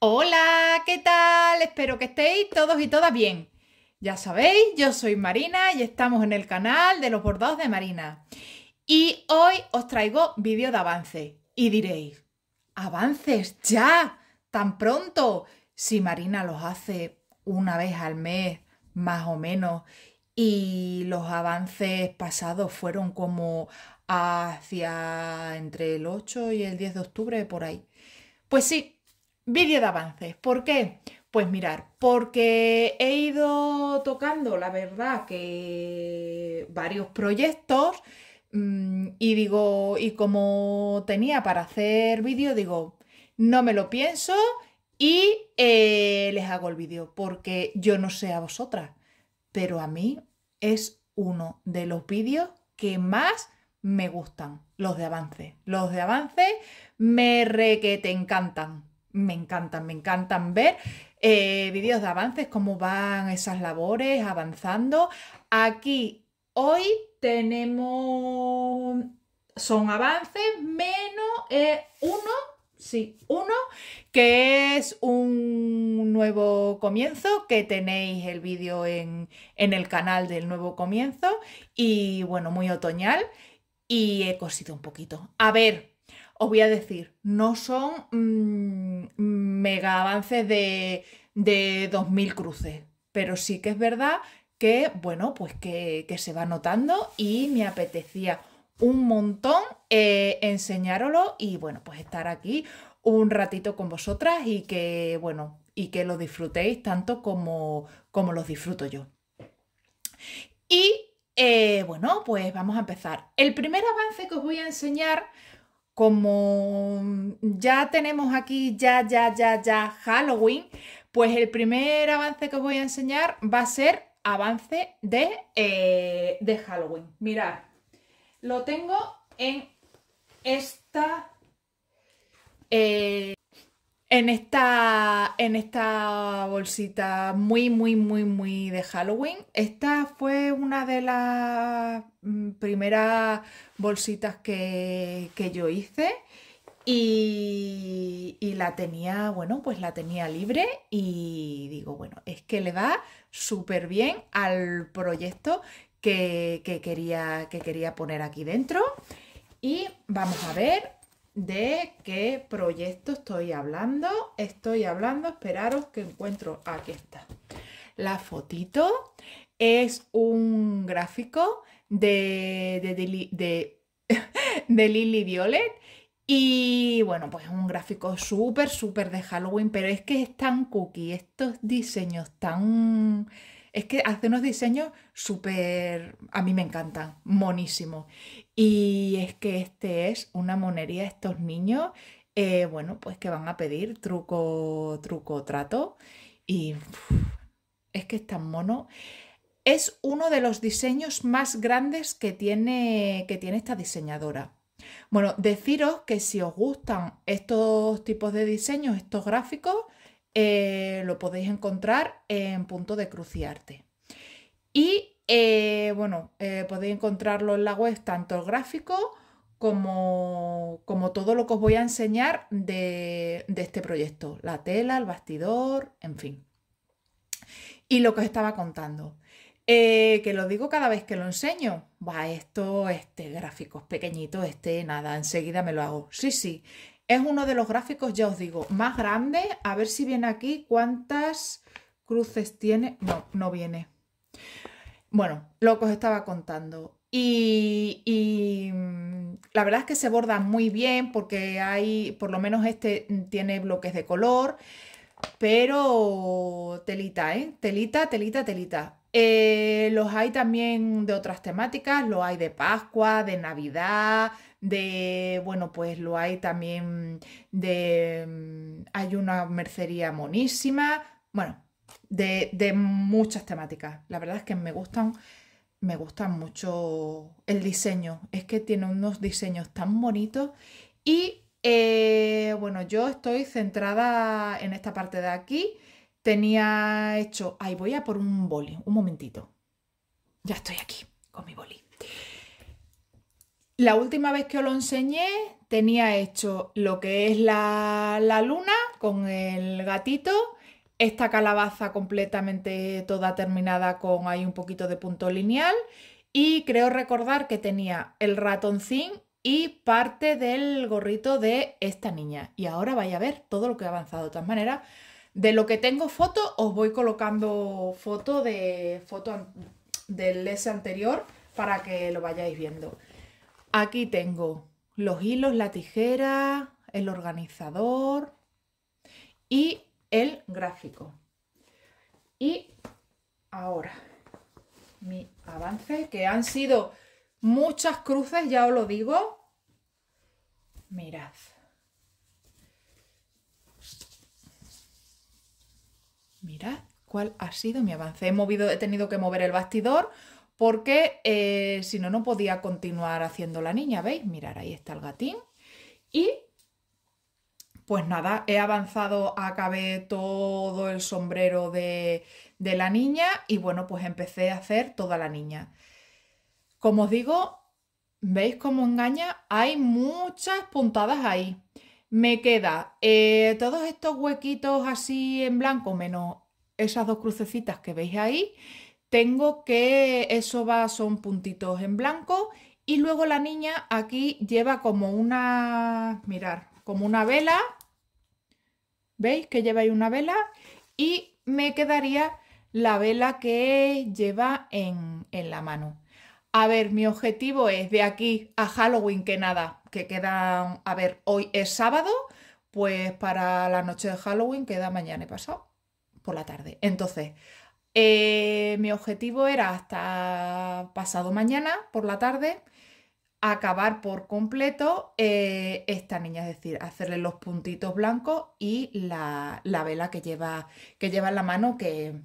Hola, ¿qué tal? Espero que estéis todos y todas bien. Ya sabéis, yo soy Marina y estamos en el canal de los bordados de Marina. Y hoy os traigo vídeo de avance. Y diréis, avances ya, tan pronto. Si Marina los hace una vez al mes, más o menos, y los avances pasados fueron como hacia entre el 8 y el 10 de octubre, por ahí. Pues sí, Vídeo de avances. ¿Por qué? Pues mirar, porque he ido tocando, la verdad, que varios proyectos mm, y digo, y como tenía para hacer vídeo, digo, no me lo pienso y eh, les hago el vídeo, porque yo no sé a vosotras, pero a mí es uno de los vídeos que más me gustan, los de avance. Los de avance me re que te encantan me encantan, me encantan ver eh, vídeos de avances, cómo van esas labores avanzando. Aquí hoy tenemos, son avances menos eh, uno, sí, uno, que es un nuevo comienzo, que tenéis el vídeo en, en el canal del nuevo comienzo y bueno, muy otoñal y he cosido un poquito. A ver, os voy a decir, no son mm, mega avances de, 2.000 cruces, pero sí que es verdad que, bueno, pues que, se va notando y me apetecía un montón eh, enseñároslo y, bueno, pues estar aquí un ratito con vosotras y que, bueno, y que lo disfrutéis tanto como, como los disfruto yo. Y eh, bueno, pues vamos a empezar. El primer avance que os voy a enseñar como ya tenemos aquí ya, ya, ya, ya Halloween, pues el primer avance que voy a enseñar va a ser avance de, eh, de Halloween. Mirad, lo tengo en esta... Eh, en esta, en esta bolsita muy, muy, muy, muy de Halloween. Esta fue una de las mm, primeras bolsitas que, yo hice y, la tenía, bueno, pues la tenía libre y digo, bueno, es que le va súper bien al proyecto que, quería, que quería poner aquí dentro. Y vamos a ver, de qué proyecto estoy hablando. Estoy hablando, esperaros que encuentro, aquí está. La fotito es un gráfico de, de, Lily Violet y bueno, pues es un gráfico súper, súper de Halloween, pero es que es tan cookie, estos diseños tan es que hace unos diseños súper, a mí me encantan, monísimos. Y es que este es una monería, estos niños, eh, bueno, pues que van a pedir truco, truco, trato. Y es que es tan mono. Es uno de los diseños más grandes que tiene, que tiene esta diseñadora. Bueno, deciros que si os gustan estos tipos de diseños, estos gráficos, eh, lo podéis encontrar en punto de cruciarte. Y eh, bueno, eh, podéis encontrarlo en la web tanto el gráfico como, como todo lo que os voy a enseñar de, este proyecto, la tela, el bastidor, en fin. Y lo que os estaba contando. que lo digo cada vez que lo enseño. Va, esto, este gráfico es pequeñito, este nada, enseguida me lo hago. Sí, sí, es uno de los gráficos, ya os digo, más grande. A ver si viene aquí cuántas cruces tiene. No, no viene. Bueno, lo que os estaba contando. Y, mm, la verdad es que se borda muy bien porque hay, por lo menos este mm, tiene bloques de color, pero telita, ¿eh? Telita, telita, telita. Eh, los hay también de otras temáticas, los hay de Pascua, de Navidad, de, bueno, pues lo hay también de, mm, hay una mercería monísima, bueno, de, de muchas temáticas. La verdad es que me gustan, me gustan mucho el diseño, es que tiene unos diseños tan bonitos y eh, bueno, yo estoy centrada en esta parte de aquí. Tenía hecho, ahí voy a por un boli, un momentito. Ya estoy aquí con mi boli. La última vez que os lo enseñé tenía hecho lo que es la, la luna con el gatito, esta calabaza completamente toda terminada con ahí un poquito de punto lineal y creo recordar que tenía el ratoncín y parte del gorrito de esta niña. Y ahora vais a ver todo lo que he avanzado. De todas maneras, de lo que tengo foto, os voy colocando foto de foto del S anterior para que lo vayáis viendo. Aquí tengo los hilos, la tijera, el organizador y el gráfico. Y ahora, mi avance, que han sido muchas cruces, ya os lo digo. Mirad. Mirad cuál ha sido mi avance. He he tenido que mover el bastidor porque eh, si no, no podía continuar haciendo la niña, ¿veis? Mirar, ahí está el gatín. Y pues nada, he avanzado, acabé todo el sombrero de, de la niña y bueno, pues empecé a hacer toda la niña. Como os digo, ¿veis cómo engaña? Hay muchas puntadas ahí. Me queda eh, todos estos huequitos así en blanco, menos esas dos crucecitas que veis ahí tengo que eso va, son puntitos en blanco y luego la niña aquí lleva como una, mirar, como una vela, ¿veis que lleva ahí una vela? Y me quedaría la vela que lleva en, en la mano. A ver, mi objetivo es de aquí a Halloween, que nada, que quedan, a ver, hoy es sábado, pues para la noche de Halloween queda mañana y pasado por la tarde. Entonces, eh, mi objetivo era hasta pasado mañana, por la tarde, acabar por completo eh, esta niña, es decir, hacerle los puntitos blancos y la, vela que lleva, que lleva en la mano, que,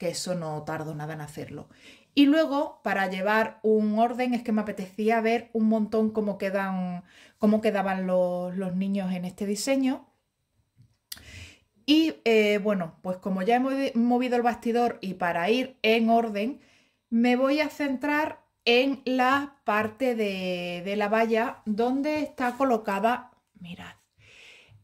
eso no tardó nada en hacerlo. Y luego, para llevar un orden, es que me apetecía ver un montón cómo, quedan, cómo quedaban los niños en este diseño. Y eh, bueno, pues como ya he movido el bastidor y para ir en orden, me voy a centrar en la parte de, de la valla donde está colocada, mirad,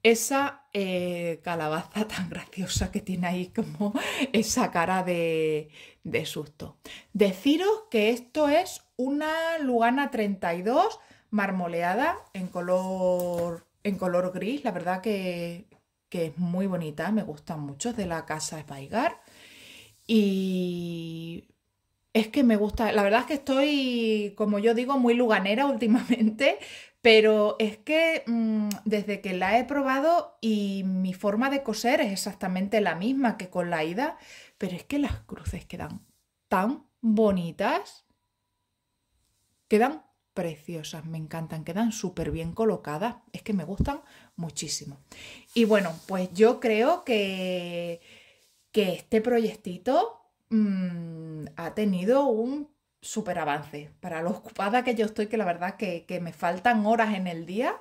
esa eh, calabaza tan graciosa que tiene ahí como esa cara de, de susto. Deciros que esto es una Lugana 32 marmoleada en color, en color gris, la verdad que que es muy bonita, me gustan mucho, de la casa Svaigar. Y es que me gusta, la verdad es que estoy, como yo digo, muy luganera últimamente, pero es que mm, desde que la he probado y mi forma de coser es exactamente la misma que con la ida, pero es que las cruces quedan tan bonitas, quedan preciosas, me encantan, quedan súper bien colocadas, es que me gustan muchísimo. Y bueno, pues yo creo que, que este proyectito mm, ha tenido un súper avance. Para lo ocupada que yo estoy, que la verdad que, me faltan horas en el día,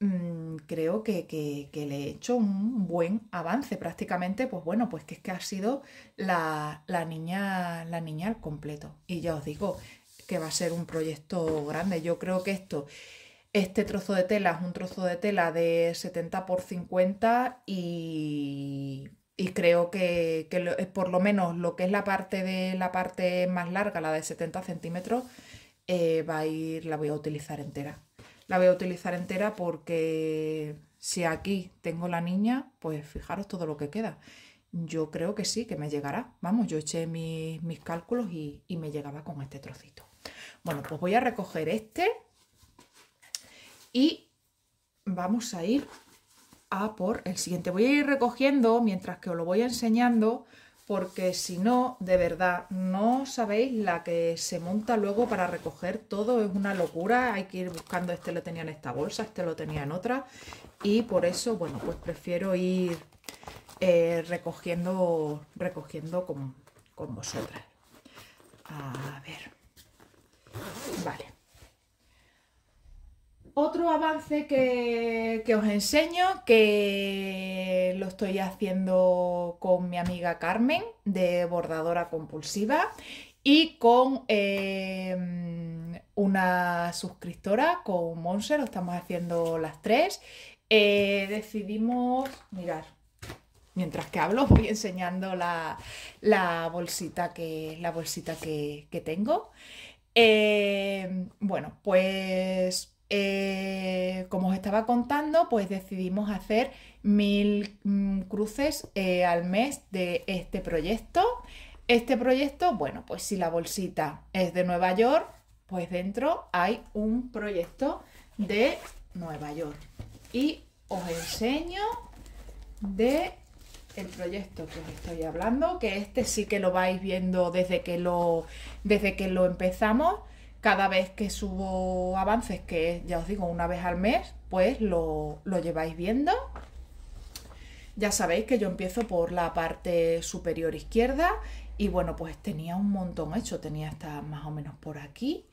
mm, creo que, que, que, le he hecho un buen avance prácticamente, pues bueno, pues que es que ha sido la, la niña, la niña al completo. Y ya os digo, va a ser un proyecto grande. Yo creo que esto, este trozo de tela es un trozo de tela de 70 x 50 y, creo que, que eh, por lo menos lo que es la parte de la parte más larga, la de 70 centímetros, eh, va a ir, la voy a utilizar entera. La voy a utilizar entera porque si aquí tengo la niña, pues fijaros todo lo que queda. Yo creo que sí, que me llegará. Vamos, yo eché mis, cálculos y me llegaba con este trocito. Bueno, pues voy a recoger este y vamos a ir a por el siguiente. Voy a ir recogiendo mientras que os lo voy enseñando porque si no, de verdad, no sabéis la que se monta luego para recoger todo, es una locura, hay que ir buscando, este lo tenía en esta bolsa, este lo tenía en otra, y por eso, bueno, pues prefiero ir eh, recogiendo, recogiendo con, con vosotras. A ver... Vale. Otro avance que, os enseño, que lo estoy haciendo con mi amiga Carmen de Bordadora Compulsiva y con em, una suscriptora, con Monse, lo estamos haciendo las tres. Eh, decidimos, mirar, mientras que hablo voy enseñando la, la bolsita que, la bolsita que, que tengo. Em, bueno, pues eh, como os estaba contando, pues decidimos hacer mil mm, cruces eh, al mes de este proyecto. Este proyecto, bueno, pues si la bolsita es de Nueva York, pues dentro hay un proyecto de Nueva York. Y os enseño de el proyecto que os estoy hablando, que este sí que lo vais viendo desde que lo, desde que lo empezamos. Cada vez que subo avances, que ya os digo, una vez al mes, pues lo, lo lleváis viendo. Ya sabéis que yo empiezo por la parte superior izquierda y bueno, pues tenía un montón hecho, tenía hasta más o menos por aquí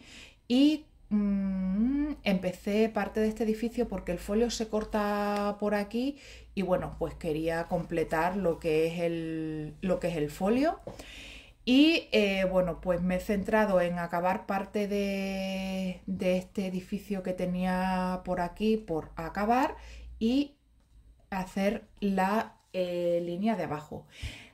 y Mm, empecé parte de este edificio porque el folio se corta por aquí y bueno, pues quería completar lo que es el, lo que es el folio. Y eh, bueno, pues me he centrado en acabar parte de, este edificio que tenía por aquí por acabar y hacer la eh, línea de abajo.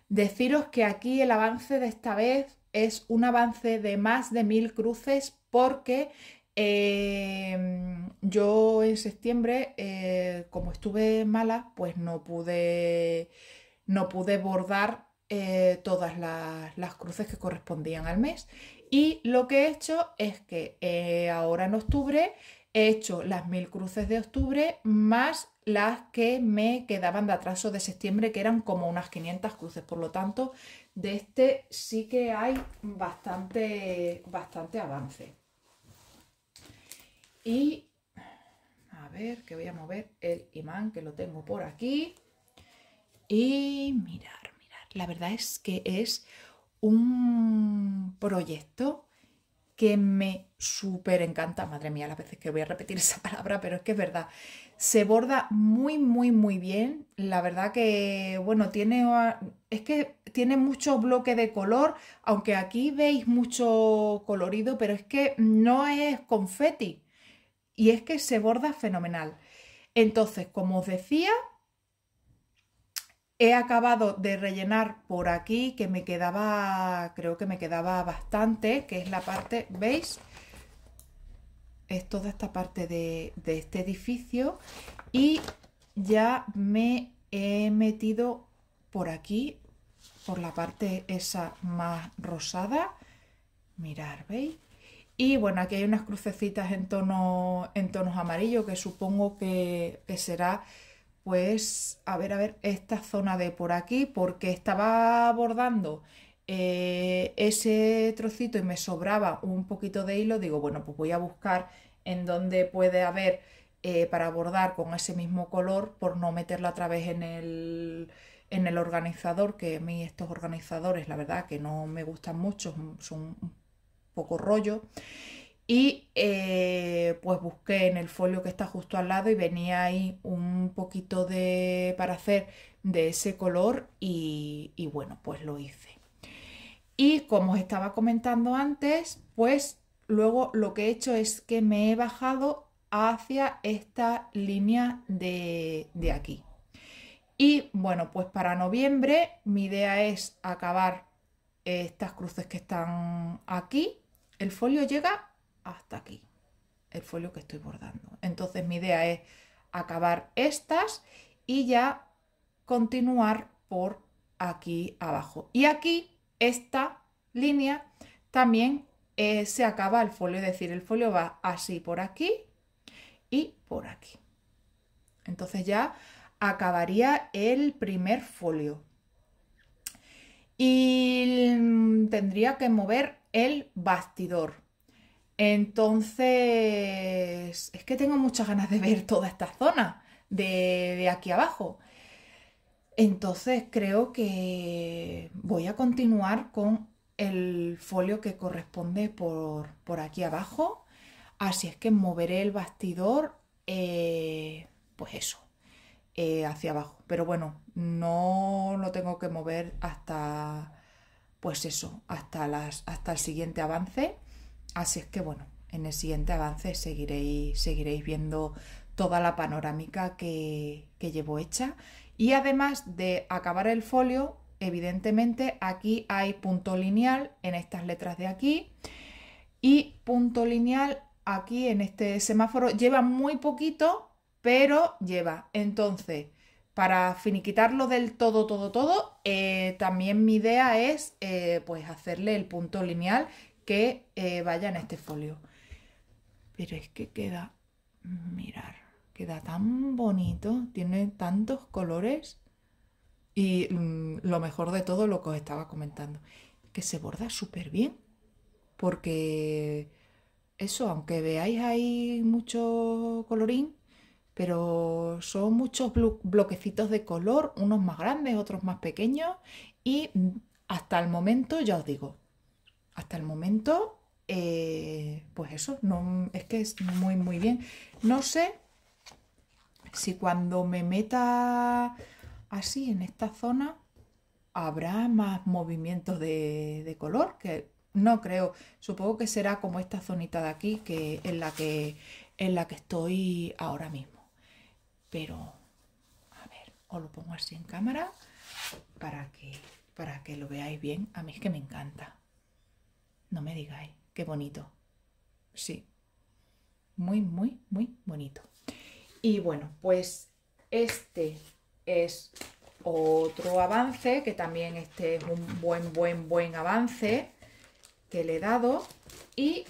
Deciros que aquí el avance de esta vez es un avance de más de mil cruces porque Em, yo en septiembre, eh, como estuve mala, pues no pude, no pude bordar eh, todas las, cruces que correspondían al mes. Y lo que he hecho es que eh, ahora en octubre he hecho las mil cruces de octubre más las que me quedaban de atraso de septiembre, que eran como unas 500 cruces. Por lo tanto, de este sí que hay bastante, bastante avance. Y a ver, que voy a mover el imán que lo tengo por aquí. Y mirar, mirar. La verdad es que es un proyecto que me súper encanta. Madre mía, las veces que voy a repetir esa palabra, pero es que es verdad. Se borda muy, muy, muy bien. La verdad que, bueno, tiene. Es que tiene mucho bloque de color, aunque aquí veis mucho colorido, pero es que no es confeti. Y es que se borda fenomenal. Entonces, como os decía, he acabado de rellenar por aquí, que me quedaba, creo que me quedaba bastante, que es la parte, ¿veis? Es toda esta parte de, este edificio. Y ya me he metido por aquí, por la parte esa más rosada. Mirar, ¿veis? Y bueno, aquí hay unas crucecitas en, tono, en tonos amarillos que supongo que, será pues, a ver, a ver, esta zona de por aquí, porque estaba bordando eh, ese trocito y me sobraba un poquito de hilo, digo, bueno, pues voy a buscar en dónde puede haber eh, para bordar con ese mismo color, por no meterlo otra vez en el, en el organizador, que a mí estos organizadores, la verdad, que no me gustan mucho, son poco rollo. Y eh, pues busqué en el folio que está justo al lado y venía ahí un poquito de para hacer de ese color y, bueno, pues lo hice. Y como os estaba comentando antes, pues luego lo que he hecho es que me he bajado hacia esta línea de, de aquí. Y bueno, pues para noviembre mi idea es acabar estas cruces que están aquí el folio llega hasta aquí, el folio que estoy bordando. Entonces mi idea es acabar estas y ya continuar por aquí abajo. Y aquí esta línea también eh, se acaba el folio, es decir, el folio va así por aquí y por aquí. Entonces ya acabaría el primer folio. Y tendría que mover el bastidor. Entonces, es que tengo muchas ganas de ver toda esta zona de, aquí abajo. Entonces creo que voy a continuar con el folio que corresponde por, aquí abajo. Así es que moveré el bastidor, eh, pues eso, eh, hacia abajo. Pero bueno, no lo tengo que mover hasta pues eso, hasta, las, hasta el siguiente avance. Así es que bueno, en el siguiente avance seguiréis, seguiréis viendo toda la panorámica que, que llevo hecha. Y además de acabar el folio, evidentemente aquí hay punto lineal en estas letras de aquí y punto lineal aquí en este semáforo. Lleva muy poquito, pero lleva. Entonces, para finiquitarlo del todo, todo, todo, eh, también mi idea es eh, pues hacerle el punto lineal que eh, vaya en este folio. Pero es que queda, mirar, queda tan bonito, tiene tantos colores y mm, lo mejor de todo lo que os estaba comentando, que se borda súper bien, porque eso, aunque veáis ahí mucho colorín, pero son muchos bloquecitos de color, unos más grandes, otros más pequeños y hasta el momento, ya os digo, hasta el momento, eh, pues eso, no, es que es muy, muy bien. No sé si cuando me meta así en esta zona habrá más movimientos de, color, que no creo, supongo que será como esta zonita de aquí que en la que, en la que estoy ahora mismo pero a ver os lo pongo así en cámara para que para que lo veáis bien a mí es que me encanta no me digáis qué bonito sí muy muy muy bonito y bueno pues este es otro avance que también este es un buen buen buen avance que le he dado y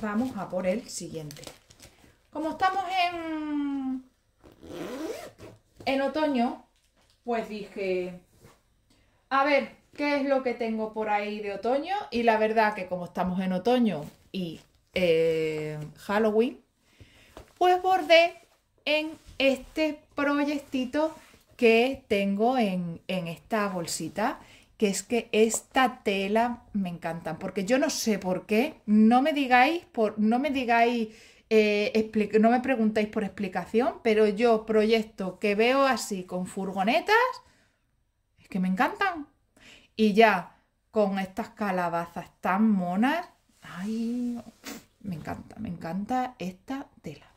vamos a por el siguiente como estamos en en otoño, pues dije, a ver, ¿qué es lo que tengo por ahí de otoño? Y la verdad que como estamos en otoño y eh, Halloween, pues bordé en este proyectito que tengo en, en esta bolsita que es que esta tela me encanta. porque yo no sé por qué, no me digáis, por, no me digáis eh, no me preguntéis por explicación, pero yo proyecto que veo así con furgonetas, es que me encantan. Y ya con estas calabazas tan monas, me encanta, me encanta esta tela.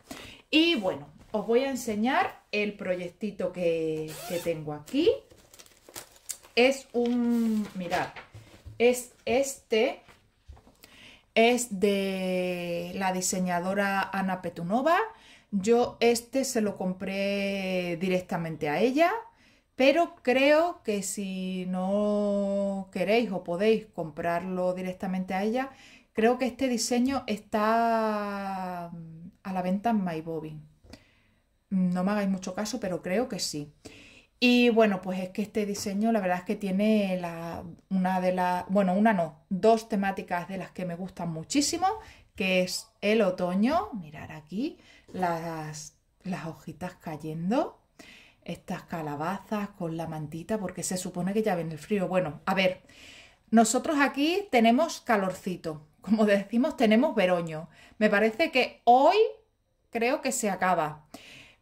Y bueno, os voy a enseñar el proyectito que, que tengo aquí. Es un, mirad, es este es de la diseñadora Ana Petunova. Yo este se lo compré directamente a ella, pero creo que si no queréis o podéis comprarlo directamente a ella, creo que este diseño está mm, a la venta en MyBobin. Mm, no me hagáis mucho caso, pero creo que sí. Y bueno, pues es que este diseño la verdad es que tiene la, una de las, bueno, una no, dos temáticas de las que me gustan muchísimo, que es el otoño, mirar aquí, las, las hojitas cayendo, estas calabazas con la mantita, porque se supone que ya viene el frío. Bueno, a ver, nosotros aquí tenemos calorcito, como decimos, tenemos veroño. Me parece que hoy creo que se acaba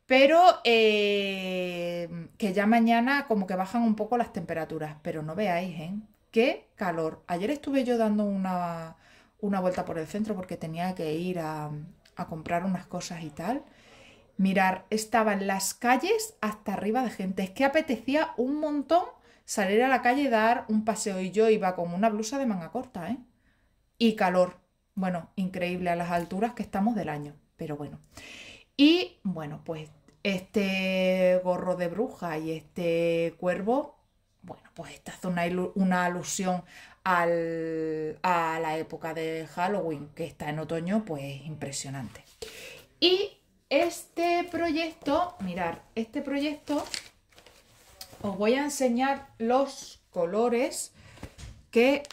pero eh, que ya mañana como que bajan un poco las temperaturas, pero no veáis, ¿eh? Qué calor. Ayer estuve yo dando una, vuelta por el centro porque tenía que ir a, comprar unas cosas y tal. Mirar, estaban las calles hasta arriba de gente. Es que apetecía un montón salir a la calle y dar un paseo. Y yo iba con una blusa de manga corta, ¿eh? Y calor. Bueno, increíble a las alturas que estamos del año. Pero bueno. Y bueno, pues este gorro de bruja y este cuervo, bueno, pues esta hace una, una alusión a la época de Halloween, que está en otoño, pues impresionante. Y este proyecto, mirar, este proyecto os voy a enseñar los colores que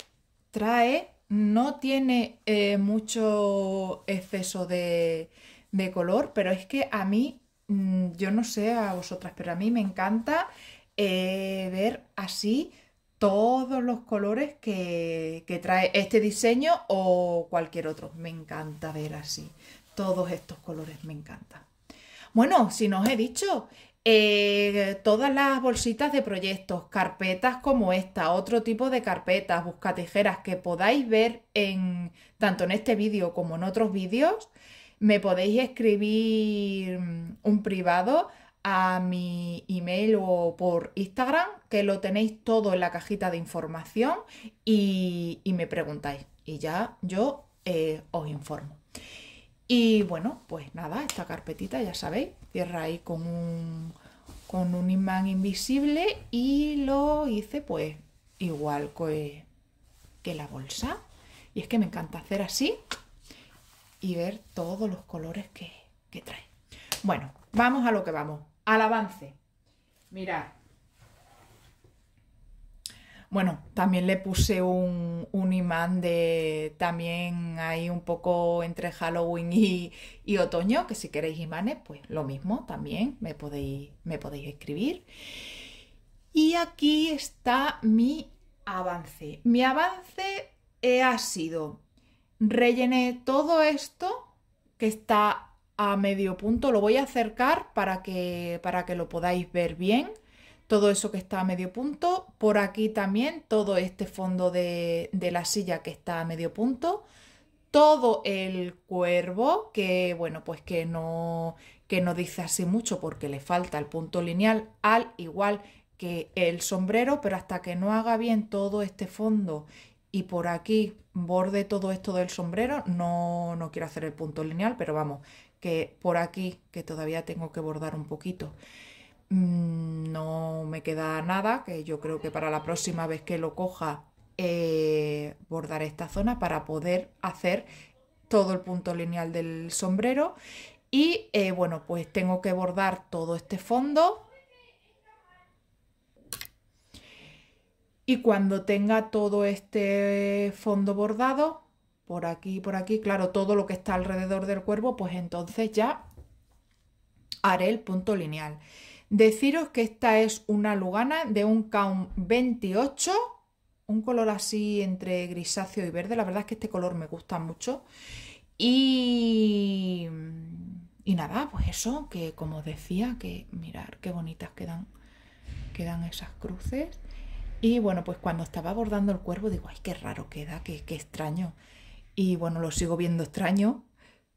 trae. No tiene eh, mucho exceso de, de color, pero es que a mí, mm, yo no sé a vosotras, pero a mí me encanta eh, ver así todos los colores que, que trae este diseño o cualquier otro. Me encanta ver así todos estos colores, me encanta. Bueno, si no os he dicho, eh, todas las bolsitas de proyectos, carpetas como esta, otro tipo de carpetas, buscatejeras que podáis ver en, tanto en este vídeo como en otros vídeos, me podéis escribir mm, un privado a mi email o por Instagram, que lo tenéis todo en la cajita de información y, me preguntáis. Y ya yo eh, os informo. Y bueno, pues nada, esta carpetita ya sabéis, cierra ahí con un, con un imán invisible y lo hice pues igual que, que la bolsa. Y es que me encanta hacer así y ver todos los colores que, trae. Bueno, vamos a lo que vamos, al avance. Mirad. Bueno, también le puse un, imán de también ahí un poco entre Halloween y, y, otoño, que si queréis imanes, pues lo mismo también me podéis, me podéis escribir. Y aquí está mi avance. Mi avance eh, ha sido rellené todo esto que está a medio punto, lo voy a acercar para que, para que lo podáis ver bien. Todo eso que está a medio punto, por aquí también todo este fondo de, de la silla que está a medio punto, todo el cuervo que, bueno, pues que no, que no dice así mucho porque le falta el punto lineal al igual que el sombrero, pero hasta que no haga bien todo este fondo y por aquí borde todo esto del sombrero, no, no quiero hacer el punto lineal, pero vamos, que por aquí, que todavía tengo que bordar un poquito, mm, no me queda nada, que yo creo que para la próxima vez que lo coja, eh, bordaré bordar esta zona para poder hacer todo el punto lineal del sombrero. Y eh, bueno, pues tengo que bordar todo este fondo Y cuando tenga todo este fondo bordado, por aquí, por aquí, claro, todo lo que está alrededor del cuervo, pues entonces ya haré el punto lineal. Deciros que esta es una lugana de un count 28, un color así entre grisáceo y verde, la verdad es que este color me gusta mucho. Y, nada, pues eso, que como decía, que mirar qué bonitas quedan, quedan esas cruces. Y bueno, pues cuando estaba bordando el cuervo, digo, ay, qué raro queda, qué, extraño. Y bueno, lo sigo viendo extraño,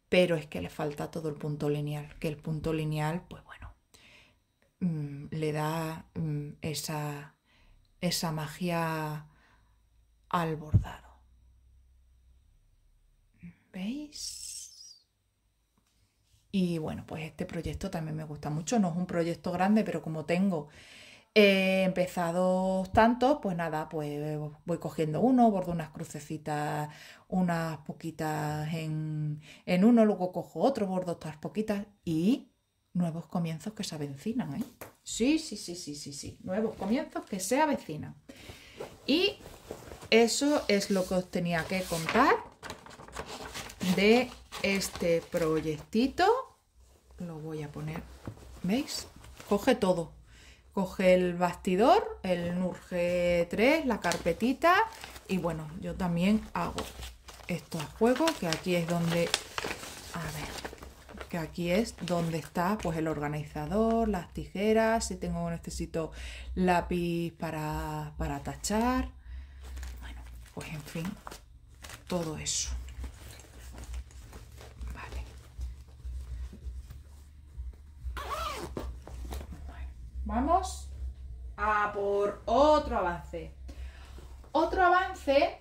pero es que le falta todo el punto lineal, que el punto lineal, pues bueno, mm, le da mm, esa magia al bordado. ¿Veis? Y bueno, pues este proyecto también me gusta mucho. No es un proyecto grande, pero como tengo He empezados tantos, pues nada, pues voy cogiendo uno, bordo unas crucecitas, unas poquitas en, en uno, luego cojo otro, bordo otras poquitas y nuevos comienzos que se avecinan, ¿eh? Sí, sí, sí, sí, sí, sí, nuevos comienzos que se avecinan. Y eso es lo que os tenía que contar de este proyectito. Lo voy a poner, ¿veis? Coge todo, coge el bastidor, el Nurge 3, la carpetita y bueno, yo también hago esto estos juegos que aquí es donde, a ver, que aquí es donde está pues el organizador, las tijeras, si tengo necesito lápiz para, para tachar, bueno, pues en fin, todo eso. Vamos a por otro avance. Otro avance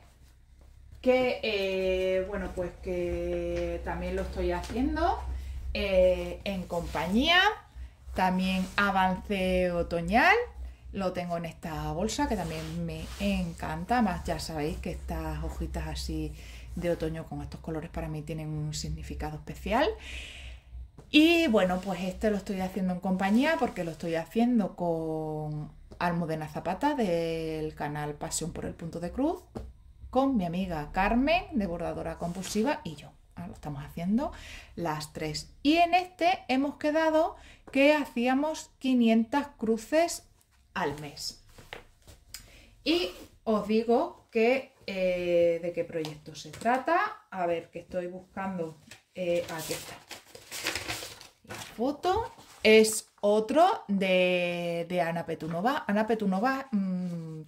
que, eh, bueno, pues que también lo estoy haciendo eh, en compañía. También avance otoñal. Lo tengo en esta bolsa que también me encanta. Más ya sabéis que estas hojitas así de otoño con estos colores para mí tienen un significado especial. Y bueno, pues este lo estoy haciendo en compañía porque lo estoy haciendo con Almudena Zapata del canal Pasión por el Punto de Cruz, con mi amiga Carmen, de Bordadora Compulsiva, y yo. Ahora lo estamos haciendo las tres. Y en este hemos quedado que hacíamos 500 cruces al mes. Y os digo que eh, de qué proyecto se trata. A ver, que estoy buscando. Eh, aquí está. La foto es otro de, Ana Petunova. Ana Petunova, mm,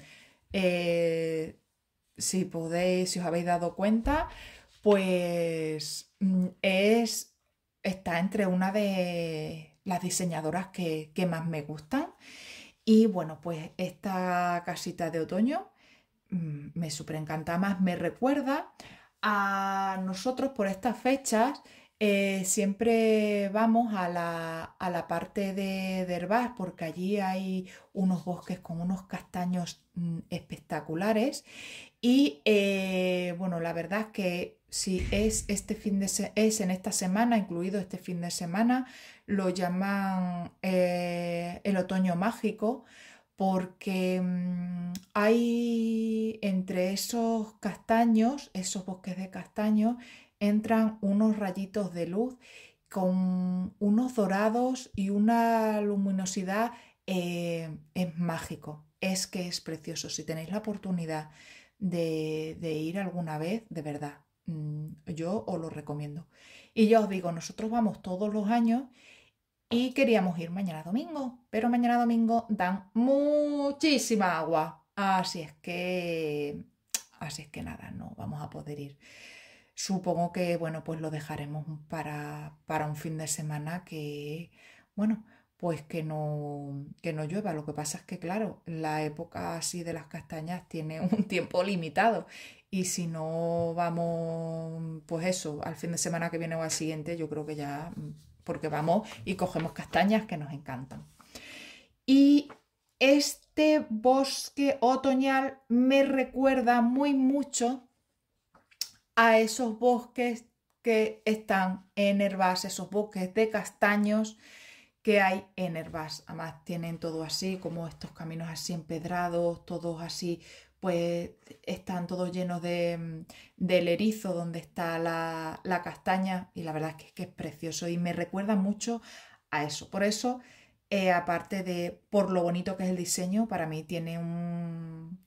eh, si podéis, si os habéis dado cuenta, pues mm, es, está entre una de las diseñadoras que, más me gustan. Y bueno, pues esta casita de otoño mm, me súper encanta más, me recuerda a nosotros por estas fechas eh, siempre vamos a la, parte de, de porque allí hay unos bosques con unos castaños mm, espectaculares y eh, bueno, la verdad es que si es, este fin de es en esta semana, incluido este fin de semana, lo llaman eh, el otoño mágico porque mm, hay entre esos castaños, esos bosques de castaños, entran unos rayitos de luz con unos dorados y una luminosidad eh, es mágico, es que es precioso. Si tenéis la oportunidad de, ir alguna vez, de verdad, mm, yo os lo recomiendo. Y ya os digo, nosotros vamos todos los años y queríamos ir mañana domingo, pero mañana domingo dan muchísima agua. Así es que, así es que nada, no vamos a poder ir supongo que, bueno, pues lo dejaremos para, un fin de semana que, bueno, pues que no, que no llueva. Lo que pasa es que, claro, la época así de las castañas tiene un tiempo limitado y si no vamos, pues eso, al fin de semana que viene o al siguiente, yo creo que ya, porque vamos y cogemos castañas que nos encantan. Y este bosque otoñal me recuerda muy mucho a esos bosques que están en Herbás, esos bosques de castaños que hay en Herbás. Además tienen todo así, como estos caminos así empedrados, todos así, pues están todos llenos de, mm, del erizo donde está la, castaña y la verdad es que, es precioso y me recuerda mucho a eso. Por eso, eh, aparte de por lo bonito que es el diseño, para mí tiene un,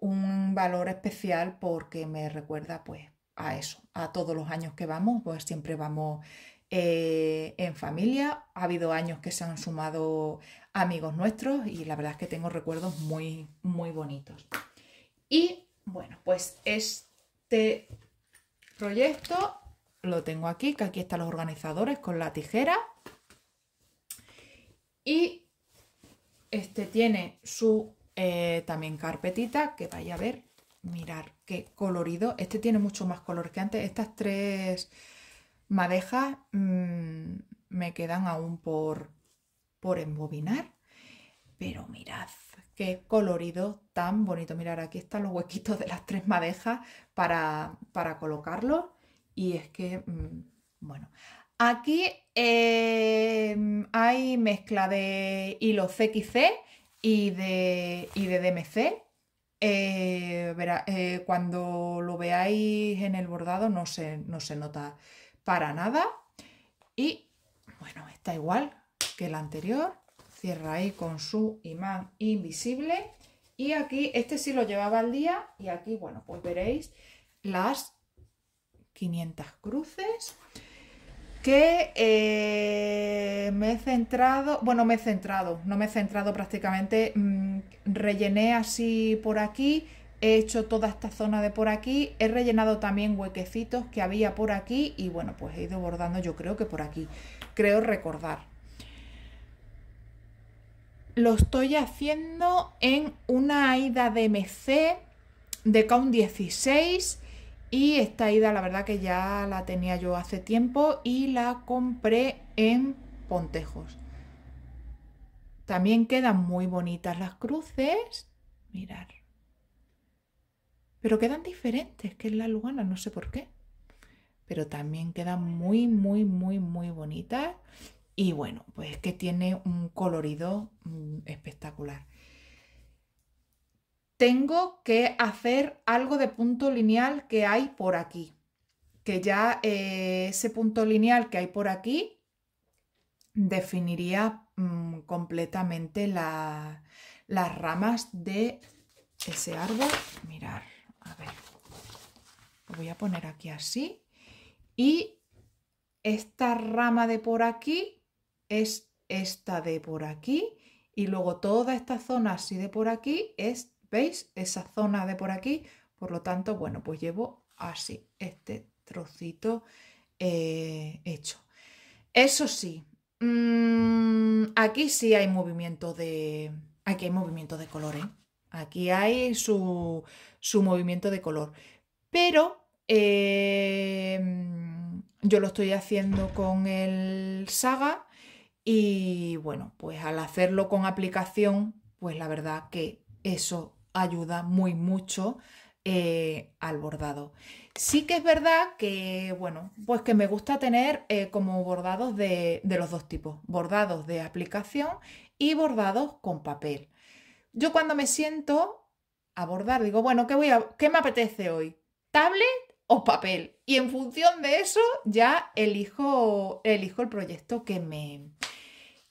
un valor especial porque me recuerda pues a eso, a todos los años que vamos, pues siempre vamos eh, en familia. Ha habido años que se han sumado amigos nuestros y la verdad es que tengo recuerdos muy, muy bonitos. Y bueno, pues este proyecto lo tengo aquí, que aquí están los organizadores con la tijera. Y este tiene su eh, también carpetita, que vaya a ver Mirar qué colorido. Este tiene mucho más color que antes. Estas tres madejas mm, me quedan aún por, por embobinar. Pero mirad qué colorido tan bonito. Mirar, aquí están los huequitos de las tres madejas para, para colocarlos. Y es que, mm, bueno, aquí eh, hay mezcla de hilo CXC y de, y de DMC eh, eh, cuando lo veáis en el bordado no se, no se nota para nada. Y bueno, está igual que el anterior. Cierra ahí con su imán invisible. Y aquí, este sí lo llevaba al día. Y aquí, bueno, pues veréis las 500 cruces que eh, me he centrado, bueno, me he centrado, no me he centrado prácticamente, mm, rellené así por aquí, he hecho toda esta zona de por aquí, he rellenado también huequecitos que había por aquí y bueno, pues he ido bordando yo creo que por aquí, creo recordar. Lo estoy haciendo en una ida de de, de count 16 y esta ida la verdad que ya la tenía yo hace tiempo y la compré en Pontejos. También quedan muy bonitas las cruces. Mirar. Pero quedan diferentes que es la Lugana, no sé por qué. Pero también quedan muy, muy, muy, muy bonitas. Y bueno, pues que tiene un colorido mm, espectacular tengo que hacer algo de punto lineal que hay por aquí, que ya eh, ese punto lineal que hay por aquí definiría mm, completamente las ramas de ese árbol. Mirar, a ver, lo voy a poner aquí así y esta rama de por aquí es esta de por aquí y luego toda esta zona así de por aquí es ¿Veis? Esa zona de por aquí. Por lo tanto, bueno, pues llevo así este trocito eh, hecho. Eso sí, mm, aquí sí hay movimiento de... Aquí hay movimiento de color, ¿eh? Aquí hay su, su movimiento de color. Pero eh, yo lo estoy haciendo con el Saga y bueno, pues al hacerlo con aplicación, pues la verdad que eso ayuda muy mucho eh, al bordado. Sí que es verdad que, bueno, pues que me gusta tener eh, como bordados de, los dos tipos, bordados de aplicación y bordados con papel. Yo cuando me siento a bordar, digo, bueno, ¿qué, voy a, qué me apetece hoy? ¿Tablet o papel? Y en función de eso ya elijo, elijo el proyecto que me,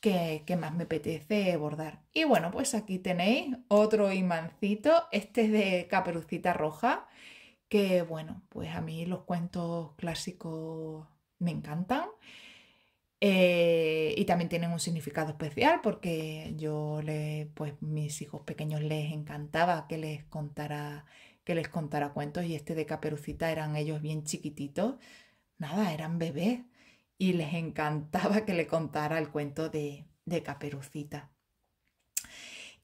que, más me apetece bordar. Y bueno, pues aquí tenéis otro imancito, este es de caperucita roja, que bueno, pues a mí los cuentos clásicos me encantan. Eh, y también tienen un significado especial porque yo le, pues mis hijos pequeños les encantaba que les contara que les contara cuentos y este de Caperucita eran ellos bien chiquititos, nada, eran bebés y les encantaba que le contara el cuento de, Caperucita.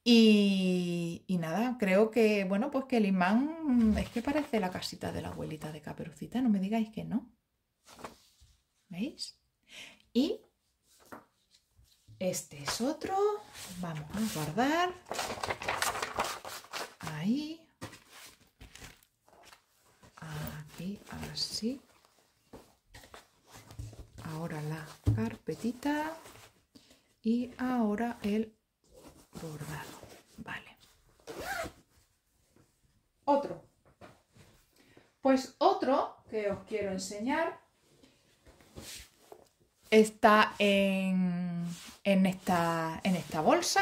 Y, y, nada, creo que, bueno, pues que el imán es que parece la casita de la abuelita de Caperucita, no me digáis que no. ¿Veis? Y este es otro, vamos a guardar. Ahí. Aquí, así ahora la carpetita y ahora el bordado vale otro pues otro que os quiero enseñar está en, esta, en esta bolsa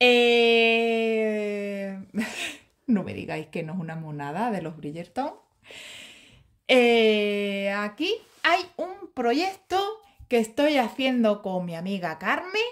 eh, no me digáis que no es una monada de los Bridgerton eh, aquí hay un proyecto que estoy haciendo con mi amiga Carmen.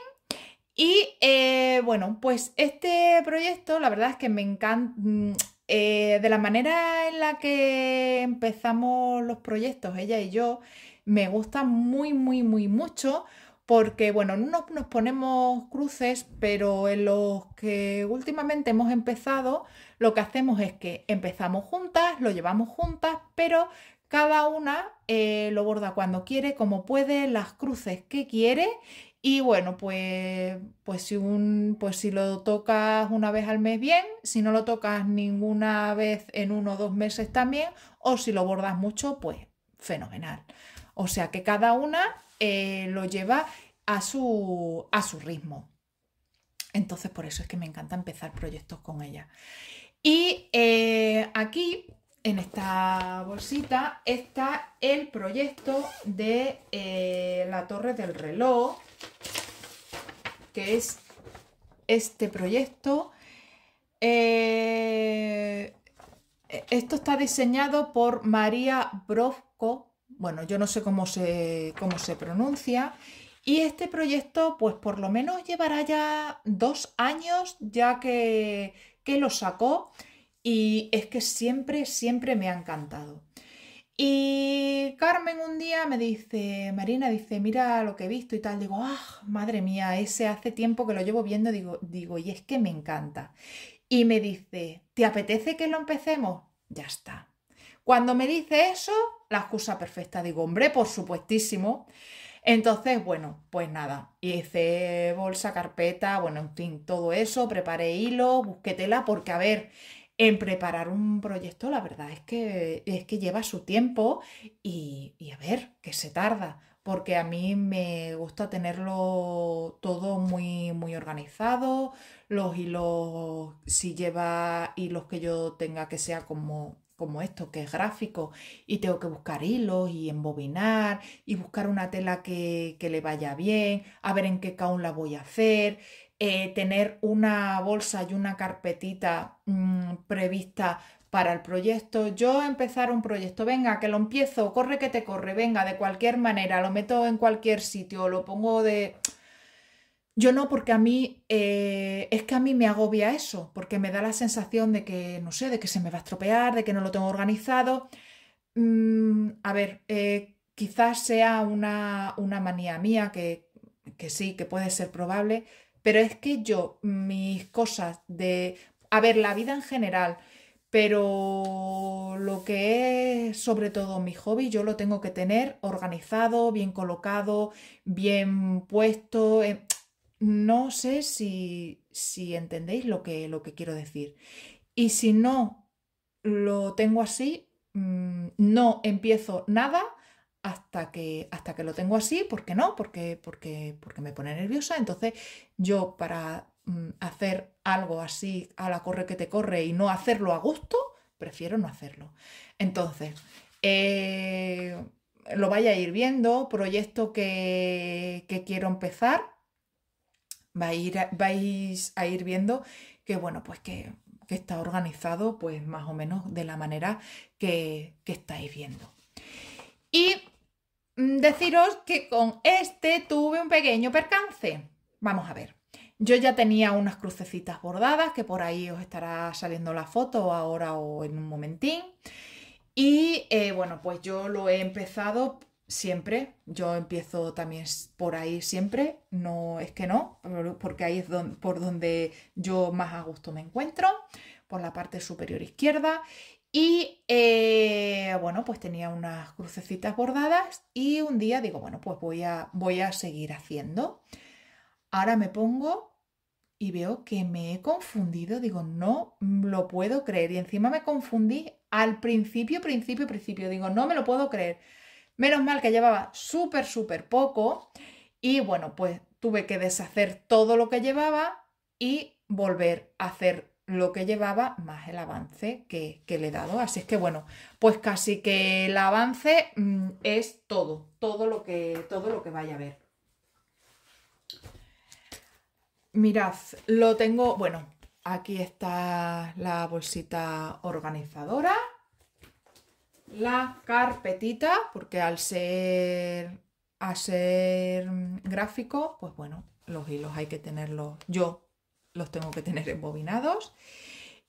Y eh, bueno, pues este proyecto, la verdad es que me encanta. Mm, eh, de la manera en la que empezamos los proyectos, ella y yo, me gusta muy, muy, muy mucho porque bueno, no nos ponemos cruces, pero en los que últimamente hemos empezado, lo que hacemos es que empezamos juntas, lo llevamos juntas, pero cada una eh, lo borda cuando quiere, como puede, las cruces que quiere. Y bueno, pues, pues, si un, pues si lo tocas una vez al mes bien, si no lo tocas ninguna vez en uno o dos meses también, o si lo bordas mucho, pues fenomenal. O sea que cada una eh, lo lleva a su, ritmo. Entonces, por eso es que me encanta empezar proyectos con ella. Y eh, aquí, en esta bolsita, está el proyecto de eh, la torre del reloj, que es este proyecto. esto está diseñado por María Brofko bueno, yo no sé cómo se, cómo se pronuncia. Y este proyecto, pues por lo menos llevará ya dos años ya que, que lo sacó y es que siempre, siempre me ha encantado. Y Carmen un día me dice, Marina dice, mira lo que he visto y tal. Digo, ah, madre mía, ese hace tiempo que lo llevo viendo, digo, digo, y es que me encanta. Y me dice, ¿te apetece que lo empecemos? Ya está. Cuando me dice eso, la excusa perfecta, digo, hombre, por supuestísimo. Entonces, bueno, pues nada, hice bolsa, carpeta, bueno, en fin, todo eso, preparé hilo, busqué porque a ver, en preparar un proyecto la verdad es que, es que lleva su tiempo y, y a ver, que se tarda, porque a mí me gusta tenerlo todo muy, muy organizado, los hilos, si lleva hilos que yo tenga que sea como como esto que es gráfico y tengo que buscar hilos y embobinar y buscar una tela que, que le vaya bien, a ver en qué caún la voy a hacer, eh, tener una bolsa y una carpetita mm, prevista para el proyecto. Yo empezar un proyecto, venga, que lo empiezo, corre que te corre, venga, de cualquier manera, lo meto en cualquier sitio, lo pongo de yo no, porque a mí eh, es que a mí me agobia eso, porque me da la sensación de que, no sé, de que se me va a estropear, de que no lo tengo organizado. Mm, a ver, eh, quizás sea una, manía mía, que, sí, que puede ser probable, pero es que yo, mis cosas de, a ver, la vida en general, pero lo que es sobre todo mi hobby, yo lo tengo que tener organizado, bien colocado, bien puesto no sé si, si entendéis lo que, lo que quiero decir. Y si no lo tengo así, mm, no empiezo nada hasta que, hasta que lo tengo así, ¿por qué no? Porque, porque, porque me pone nerviosa. Entonces yo para mm, hacer algo así a la corre que te corre y no hacerlo a gusto, prefiero no hacerlo. Entonces, eh, lo vaya a ir viendo, proyecto que, que quiero empezar vais a ir viendo que, bueno, pues que, está organizado pues más o menos de la manera que, estáis viendo. Y mm, deciros que con este tuve un pequeño percance. Vamos a ver. Yo ya tenía unas crucecitas bordadas, que por ahí os estará saliendo la foto ahora o en un momentín. Y eh, bueno, pues yo lo he empezado siempre. Yo empiezo también por ahí siempre. No es que no, porque ahí es por donde yo más a gusto me encuentro, por la parte superior izquierda. Y eh, bueno, pues tenía unas crucecitas bordadas y un día digo, bueno, pues voy voy a seguir haciendo. Ahora me pongo y veo que me he confundido, digo, no lo puedo creer. Y encima me confundí al principio, principio, principio, digo, no me lo puedo creer. Menos mal que llevaba súper, súper poco y bueno, pues tuve que deshacer todo lo que llevaba y volver a hacer lo que llevaba más el avance que, que, le he dado. Así es que bueno, pues casi que el avance mm, es todo, todo lo, que, todo lo que vaya a ver. Mirad, lo tengo, bueno, aquí está la bolsita organizadora la carpetita, porque al ser, mm, gráfico, pues bueno, los hilos hay que tenerlos, yo los tengo que tener embobinados.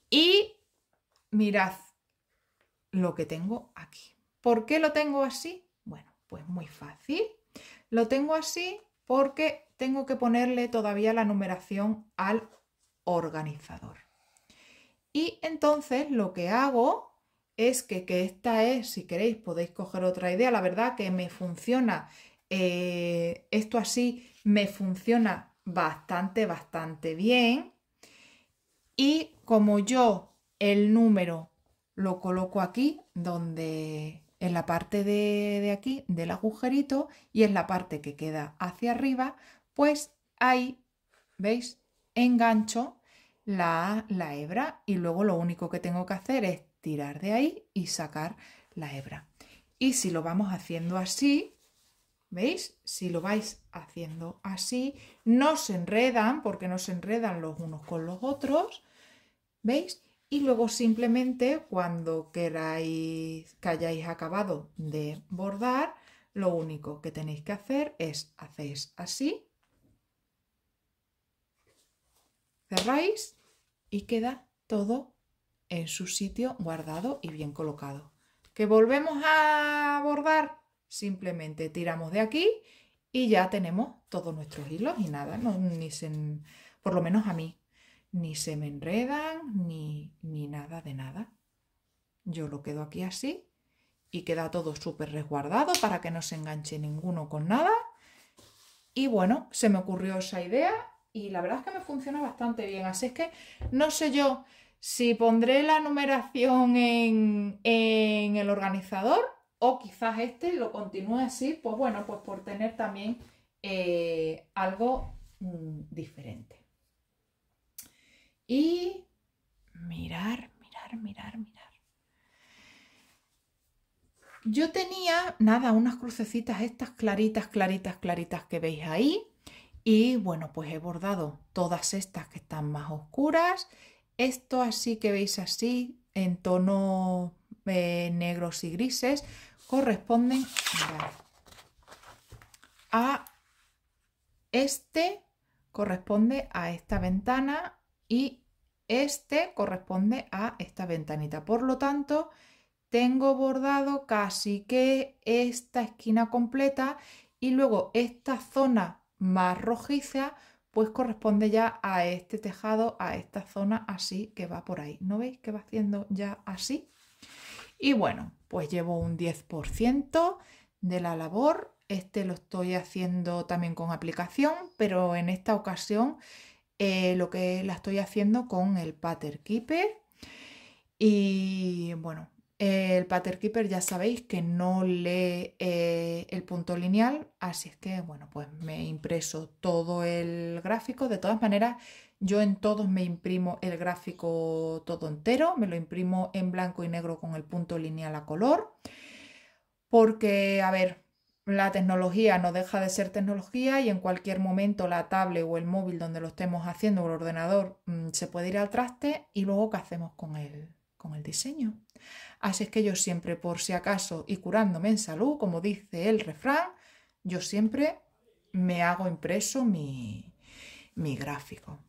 Y mirad lo que tengo aquí. ¿Por qué lo tengo así? Bueno, pues muy fácil. Lo tengo así porque tengo que ponerle todavía la numeración al organizador. Y entonces lo que hago es que, esta es, si queréis podéis coger otra idea, la verdad que me funciona, eh, esto así me funciona bastante, bastante bien. Y como yo el número lo coloco aquí, donde en la parte de, de, aquí del agujerito y en la parte que queda hacia arriba, pues ahí, ¿veis? Engancho la, la hebra y luego lo único que tengo que hacer es tirar de ahí y sacar la hebra. Y si lo vamos haciendo así, ¿veis? Si lo vais haciendo así, no se enredan porque no se enredan los unos con los otros, ¿veis? Y luego simplemente cuando queráis que hayáis acabado de bordar, lo único que tenéis que hacer es hacéis así, cerráis y queda todo en su sitio guardado y bien colocado. ¿Que volvemos a bordar? Simplemente tiramos de aquí y ya tenemos todos nuestros hilos y nada, ni por lo menos a mí, ni se me enredan ni, ni nada de nada. Yo lo quedo aquí así y queda todo súper resguardado para que no se enganche ninguno con nada. Y bueno, se me ocurrió esa idea y la verdad es que me funciona bastante bien. Así es que no sé yo si pondré la numeración en, el organizador o quizás este lo continúe así, pues bueno, pues por tener también eh, algo mm, diferente. Y mirar, mirar, mirar, mirar. Yo tenía, nada, unas crucecitas estas claritas, claritas, claritas que veis ahí. Y bueno, pues he bordado todas estas que están más oscuras esto así que veis así, en tonos eh, negros y grises, corresponden a este, corresponde a esta ventana y este corresponde a esta ventanita. Por lo tanto, tengo bordado casi que esta esquina completa y luego esta zona más rojiza pues corresponde ya a este tejado, a esta zona así que va por ahí. ¿No veis que va haciendo ya así? Y bueno, pues llevo un 10% de la labor. Este lo estoy haciendo también con aplicación, pero en esta ocasión eh, lo que la estoy haciendo con el Pater Keeper. Y bueno, el pattern keeper ya sabéis que no lee eh, el punto lineal, así es que bueno, pues me impreso todo el gráfico. De todas maneras, yo en todos me imprimo el gráfico todo entero, me lo imprimo en blanco y negro con el punto lineal a color, porque, a ver, la tecnología no deja de ser tecnología y en cualquier momento la tablet o el móvil donde lo estemos haciendo o el ordenador mm, se puede ir al traste y luego qué hacemos con el diseño. Así es que yo siempre, por si acaso, y curándome en salud, como dice el refrán, yo siempre me hago impreso mi, gráfico.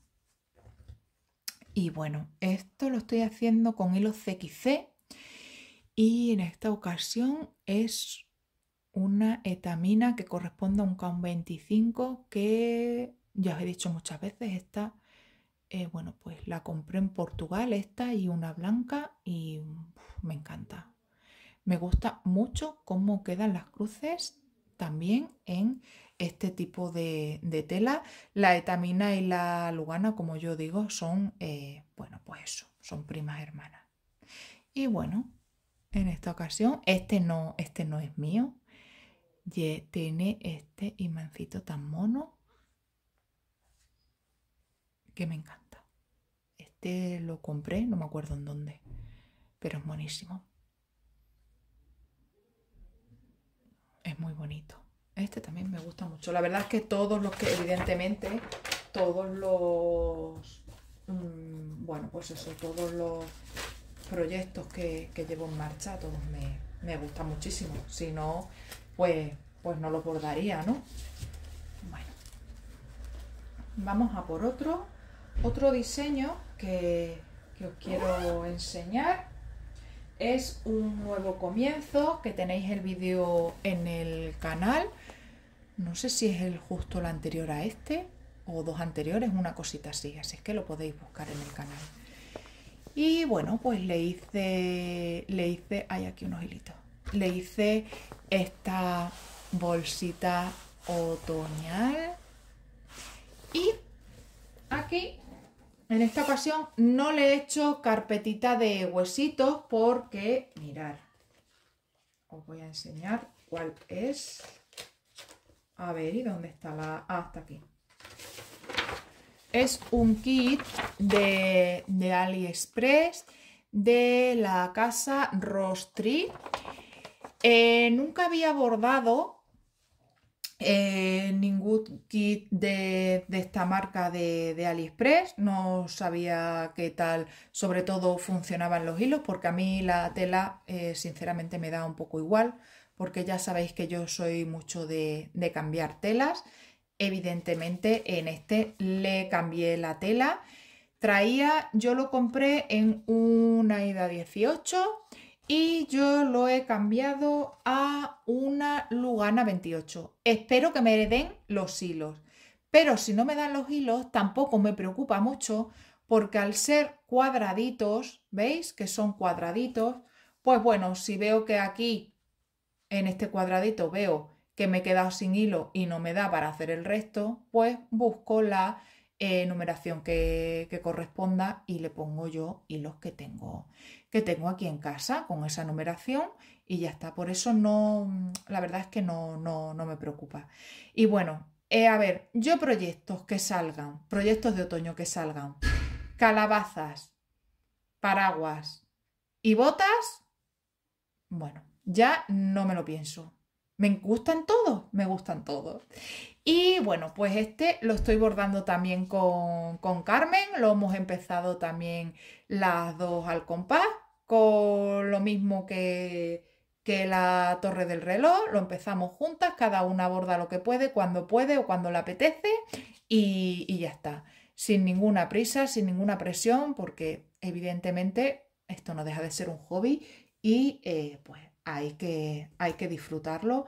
Y bueno, esto lo estoy haciendo con hilo CXC y en esta ocasión es una etamina que corresponde a un con 25 que ya os he dicho muchas veces, está... Eh, bueno, pues la compré en Portugal, esta y una blanca, y me encanta. Me gusta mucho cómo quedan las cruces también en este tipo de, tela. La etamina y la lugana, como yo digo, son, eh, bueno, pues eso, son primas hermanas. Y bueno, en esta ocasión, este no, este no es mío. Y tiene este imancito tan mono que me encanta. Este lo compré, no me acuerdo en dónde, pero es buenísimo. Es muy bonito. Este también me gusta mucho. La verdad es que todos los que, evidentemente, todos los... Mm, bueno, pues eso, todos los proyectos que, llevo en marcha, todos me, me gustan muchísimo. Si no, pues, pues no los bordaría, ¿no? Bueno. Vamos a por otro. Otro diseño que, os quiero enseñar es un nuevo comienzo que tenéis el vídeo en el canal. No sé si es el justo el anterior a este o dos anteriores, una cosita así, así es que lo podéis buscar en el canal. Y bueno, pues le hice, le hice, hay aquí unos hilitos, le hice esta bolsita otoñal y aquí en esta ocasión no le he hecho carpetita de huesitos porque, mirar os voy a enseñar cuál es. A ver, ¿y dónde está la...? Ah, está aquí. Es un kit de, de AliExpress de la casa Rostri. Eh, nunca había bordado eh, ningún kit de, esta marca de, AliExpress, no sabía qué tal, sobre todo funcionaban los hilos, porque a mí la tela eh, sinceramente me da un poco igual, porque ya sabéis que yo soy mucho de, de cambiar telas. Evidentemente en este le cambié la tela. Traía, yo lo compré en una ida 18 y yo lo he cambiado a una Lugana 28. Espero que me den los hilos. Pero si no me dan los hilos, tampoco me preocupa mucho porque al ser cuadraditos, ¿veis? Que son cuadraditos, pues bueno, si veo que aquí en este cuadradito veo que me he quedado sin hilo y no me da para hacer el resto, pues busco la eh, numeración que, que corresponda y le pongo yo hilos que tengo que tengo aquí en casa con esa numeración y ya está. Por eso no, la verdad es que no, no, no me preocupa. Y bueno, eh, a ver, yo proyectos que salgan, proyectos de otoño que salgan, calabazas, paraguas y botas, bueno, ya no me lo pienso. Me gustan todos, me gustan todos. Y bueno, pues este lo estoy bordando también con, con Carmen, lo hemos empezado también las dos al compás con lo mismo que, que la torre del reloj, lo empezamos juntas, cada una aborda lo que puede, cuando puede o cuando le apetece y, ya está, sin ninguna prisa, sin ninguna presión, porque evidentemente esto no deja de ser un hobby y eh, pues hay que, hay que disfrutarlo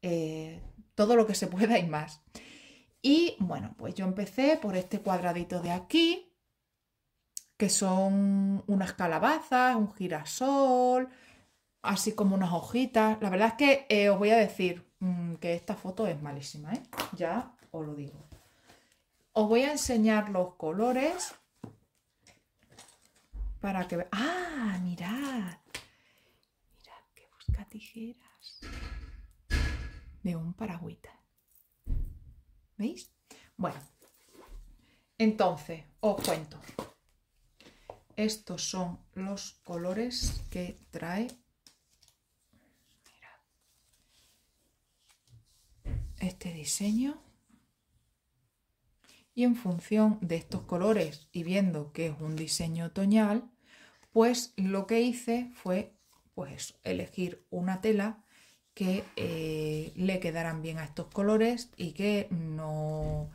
eh, todo lo que se pueda y más. Y bueno, pues yo empecé por este cuadradito de aquí, que son unas calabazas, un girasol, así como unas hojitas. La verdad es que eh, os voy a decir mm, que esta foto es malísima, ¿eh? ya os lo digo. Os voy a enseñar los colores para que veáis. ¡Ah! Mirad. Mirad que busca tijeras. De un paragüita. ¿Veis? Bueno, entonces os cuento. Estos son los colores que trae. Este diseño. Y en función de estos colores y viendo que es un diseño otoñal, pues lo que hice fue pues elegir una tela que eh, le quedaran bien a estos colores y que no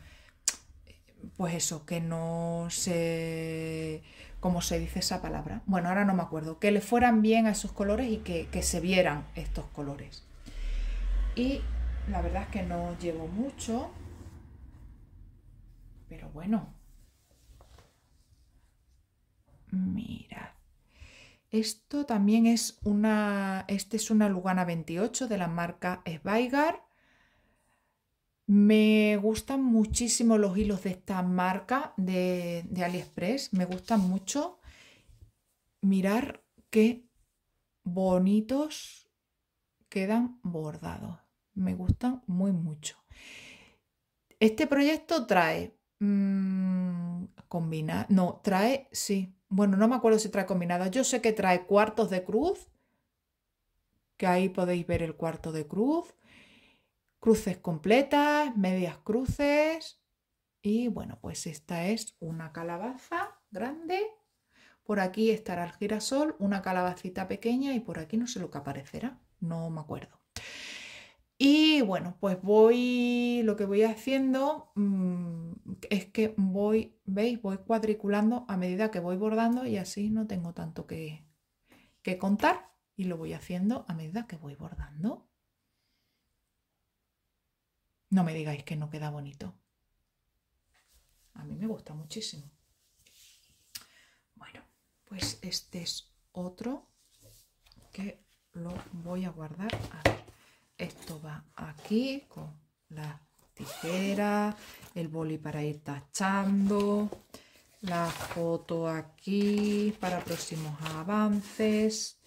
pues eso, que no se como se dice esa palabra, bueno, ahora no me acuerdo, que le fueran bien a esos colores y que, se vieran estos colores. Y la verdad es que no llevo mucho, pero bueno. Mira. Esto también es una, este es una Lugana 28 de la marca Sveigar me gustan muchísimo los hilos de esta marca de, AliExpress, me gustan mucho. Mirar qué bonitos quedan bordados. Me gustan muy mucho. Este proyecto trae mmm, no, trae, sí, bueno, no me acuerdo si trae combinado. Yo sé que trae cuartos de cruz, que ahí podéis ver el cuarto de cruz cruces completas, medias cruces. Y bueno, pues esta es una calabaza grande. Por aquí estará el girasol, una calabacita pequeña y por aquí no sé lo que aparecerá, no me acuerdo. Y bueno, pues voy, lo que voy haciendo mm, es que voy, veis, voy cuadriculando a medida que voy bordando y así no tengo tanto que, que contar y lo voy haciendo a medida que voy bordando. No me digáis que no queda bonito. A mí me gusta muchísimo. Bueno, pues este es otro que lo voy a guardar. esto va aquí con la tijera, el boli para ir tachando, la foto aquí para próximos avances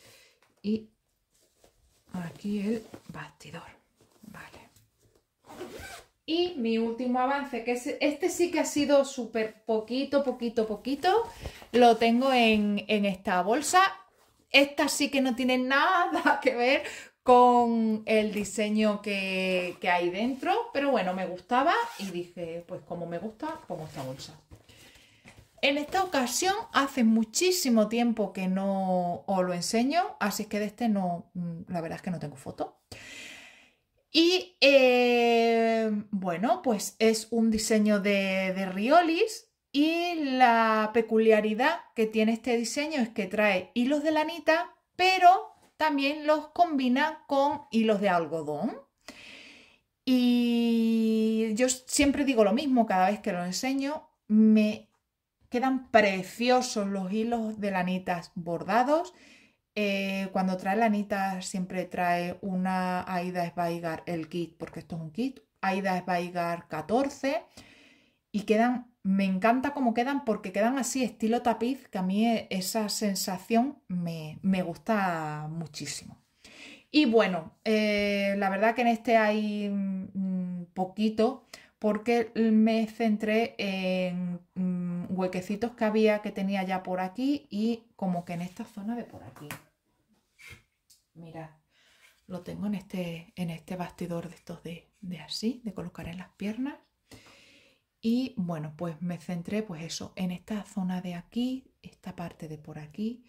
y aquí el bastidor. Y mi último avance, que es, este sí que ha sido súper poquito, poquito, poquito, lo tengo en, esta bolsa. Esta sí que no tiene nada que ver con el diseño que, hay dentro, pero bueno, me gustaba y dije, pues como me gusta, como esta bolsa. En esta ocasión hace muchísimo tiempo que no os lo enseño, así que de este no, mm, la verdad es que no tengo foto. Y eh, bueno, pues es un diseño de, de riolis y la peculiaridad que tiene este diseño es que trae hilos de lanita, pero también los combina con hilos de algodón. Y yo siempre digo lo mismo cada vez que lo enseño, me quedan preciosos los hilos de lanitas bordados eh, cuando trae la Anita siempre trae una Aida Sveigar, el kit, porque esto es un kit, Aida Sveigar 14 y quedan, me encanta cómo quedan porque quedan así estilo tapiz, que a mí e, esa sensación me, gusta muchísimo. Y bueno, eh, la verdad que en este hay mm, poquito porque me centré en mm, huequecitos que había que tenía ya por aquí y como que en esta zona de por aquí. mira lo tengo en este, en este bastidor de estos de, de así, de colocar en las piernas. Y bueno, pues me centré pues eso, en esta zona de aquí, esta parte de por aquí,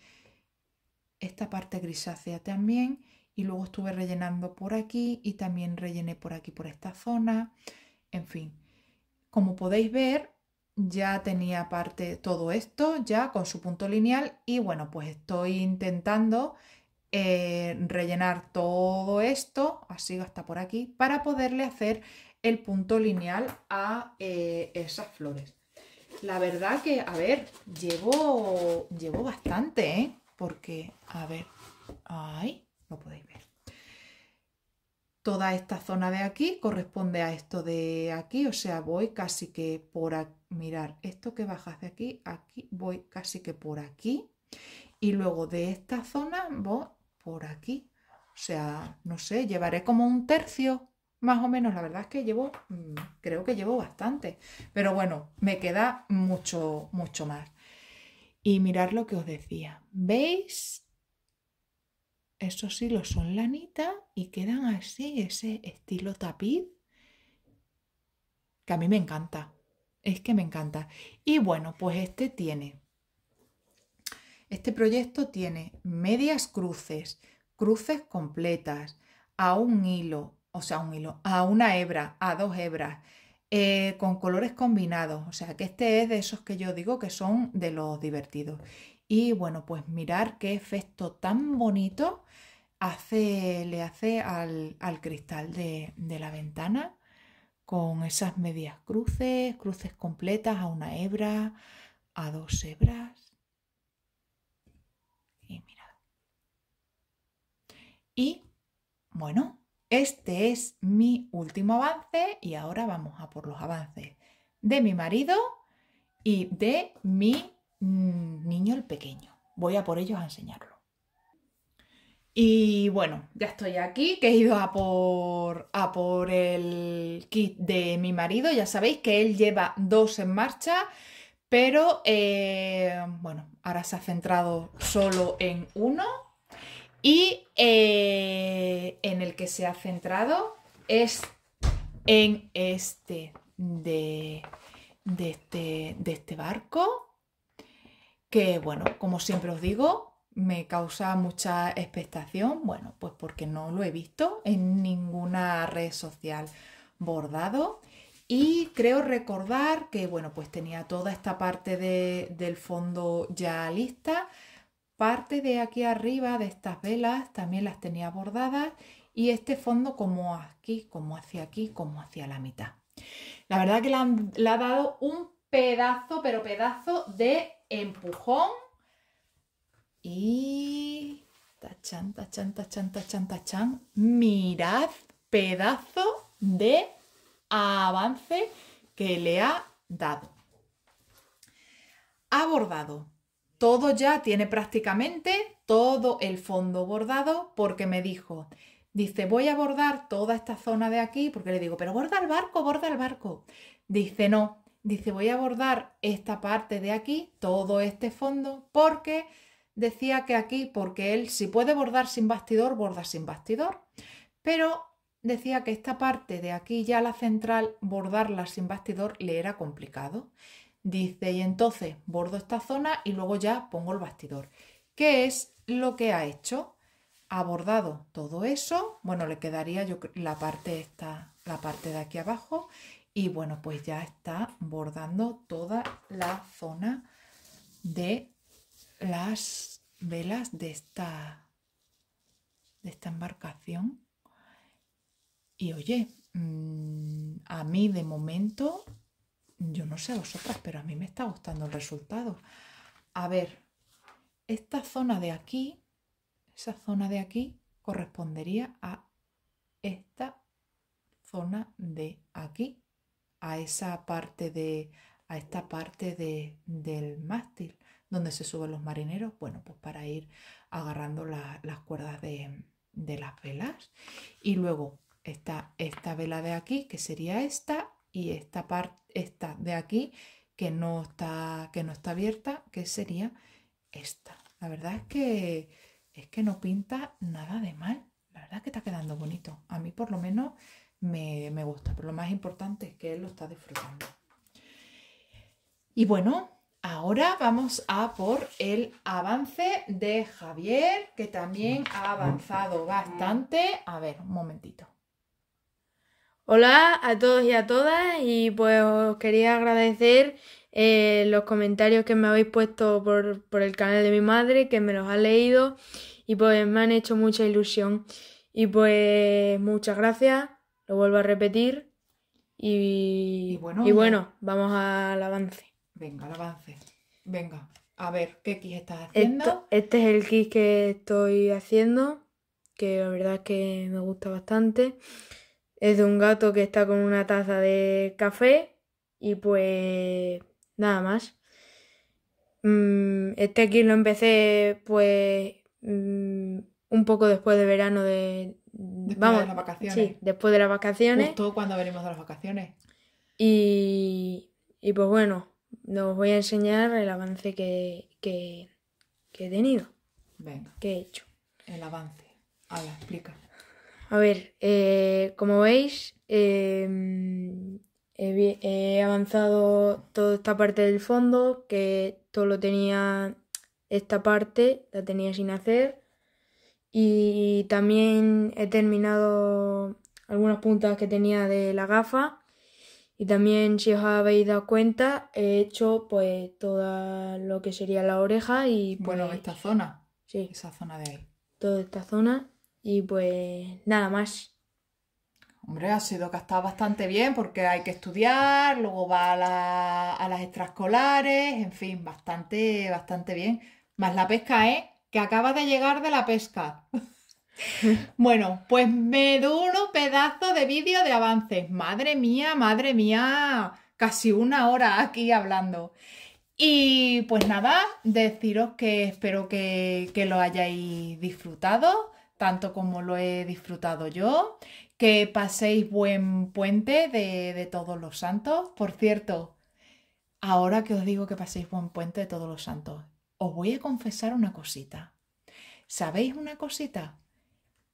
esta parte grisácea también y luego estuve rellenando por aquí y también rellené por aquí por esta zona, en fin. Como podéis ver, ya tenía parte todo esto, ya con su punto lineal y bueno, pues estoy intentando eh, rellenar todo esto, así hasta por aquí, para poderle hacer el punto lineal a eh, esas flores. La verdad que, a ver, llevo, llevo bastante, ¿eh? Porque, a ver, ahí lo podéis ver. Toda esta zona de aquí corresponde a esto de aquí, o sea, voy casi que por aquí mirar, esto que bajas de aquí, aquí voy casi que por aquí y luego de esta zona voy por aquí. O sea, no sé, llevaré como un tercio más o menos, la verdad es que llevo, mm, creo que llevo bastante, pero bueno, me queda mucho, mucho más. Y mirar lo que os decía, ¿veis? Esos hilos son lanita y quedan así, ese estilo tapiz, que a mí me encanta. Es que me encanta. Y bueno, pues este tiene, este proyecto tiene medias cruces, cruces completas, a un hilo, o sea, un hilo, a una hebra, a dos hebras, eh, con colores combinados. O sea, que este es de esos que yo digo que son de los divertidos. Y bueno, pues mirar qué efecto tan bonito hace, le hace al, cristal de, de la ventana con esas medias cruces, cruces completas a una hebra, a dos hebras. Y mirad. Y bueno, este es mi último avance y ahora vamos a por los avances de mi marido y de mi mm, niño el pequeño. Voy a por ellos a enseñarlo. Y bueno, ya estoy aquí, que he ido a por, por el kit de mi marido. Ya sabéis que él lleva dos en marcha, pero eh, bueno, ahora se ha centrado solo en uno. Y eh, en el que se ha centrado es en este de, este, de este barco. Que bueno, como siempre os digo, me causa mucha expectación, bueno, pues porque no lo he visto en ninguna red social bordado y creo recordar que, bueno, pues tenía toda esta parte de, del fondo ya lista, parte de aquí arriba de estas velas también las tenía bordadas y este fondo como aquí, como hacia aquí, como hacia la mitad. La verdad que le ha dado un pedazo, pero pedazo de empujón y tachan, tachan, tachan, tachan, tachan. Mirad, pedazo de avance que le ha dado. Ha bordado. Todo ya tiene prácticamente todo el fondo bordado porque me dijo, dice, voy a bordar toda esta zona de aquí porque le digo, pero borda el barco, borda el barco. Dice, no, dice, voy a bordar esta parte de aquí, todo este fondo porque decía que aquí, porque él si puede bordar sin bastidor, borda sin bastidor, pero decía que esta parte de aquí ya la central, bordarla sin bastidor le era complicado. Dice, y entonces bordo esta zona y luego ya pongo el bastidor. ¿Qué es lo que ha hecho? Ha bordado todo eso, bueno, le quedaría yo la parte esta, la parte de aquí abajo y bueno, pues ya está bordando toda la zona de las velas de esta, de esta embarcación. Y oye, mm, a mí de momento, yo no sé a vosotras, pero a mí me está gustando el resultado. A ver, esta zona de aquí, esa zona de aquí correspondería a esta zona de aquí, a esa parte de, a esta parte de, del mástil donde se suben los marineros, bueno, pues para ir agarrando las cuerdas de, las velas. Y luego está esta vela de aquí, que sería esta, y esta parte, esta de aquí, que no está, que no está abierta, que sería esta. La verdad es que es que no pinta nada de mal. La verdad es que está quedando bonito. A mí por lo menos me, me gusta, pero lo más importante es que él lo está disfrutando. Y bueno, Ahora vamos a por el avance de Javier, que también ha avanzado bastante. A ver, un momentito. Hola a todos y a todas y pues os quería agradecer eh, los comentarios que me habéis puesto por, el canal de mi madre, que me los ha leído y pues me han hecho mucha ilusión. Y pues muchas gracias, lo vuelvo a repetir y bueno vamos al avance. Venga, avance. Venga, a ver, ¿qué quiz estás haciendo? este es el quiz que estoy haciendo, que la verdad es que me gusta bastante. Es de un gato que está con una taza de café y pues nada más. Mm, este quiz lo empecé pues mm, un poco después de verano de... Después vamos, de las vacaciones. Sí, después de las vacaciones. Justo cuando venimos de las vacaciones. Y, y pues bueno, os voy a enseñar el avance que, he tenido. Venga. Que he hecho. El avance. Ahora, explica. A ver, eh, como veis, em, he, he, avanzado toda esta parte del fondo, que todo lo tenía, esta parte la tenía sin hacer. Y también he terminado algunas puntas que tenía de la gafa y también, si os habéis dado cuenta, he hecho pues toda lo que sería la oreja y... bueno, pues, esta zona. Sí. Esa zona de ahí. Toda esta zona y pues nada más. Hombre, ha sido que gastado bastante bien porque hay que estudiar, luego va a, las extraescolares, en fin, bastante, bastante bien. Más la pesca, ¿eh? Que acaba de llegar de la pesca. Bueno, pues me duro pedazo de vídeo de avances. Madre mía, madre mía, casi una hora aquí hablando. Y pues nada, deciros que espero que, que lo hayáis disfrutado, tanto como lo he disfrutado yo. Que paséis buen puente de, de todos los santos. Por cierto, ahora que os digo que paséis buen puente de todos los santos, os voy a confesar una cosita. ¿Sabéis una cosita?